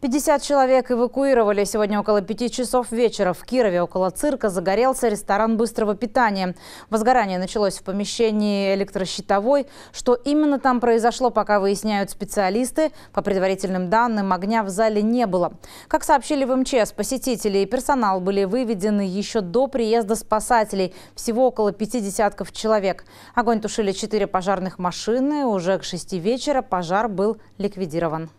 50 человек эвакуировали. Сегодня около 5 часов вечера в Кирове около цирка загорелся ресторан быстрого питания. Возгорание началось в помещении электрощитовой. Что именно там произошло, пока выясняют специалисты. По предварительным данным, огня в зале не было. Как сообщили в МЧС, посетители и персонал были выведены еще до приезда спасателей. Всего около пяти десятков человек. Огонь тушили четыре пожарных машины. Уже к 6 вечера пожар был ликвидирован.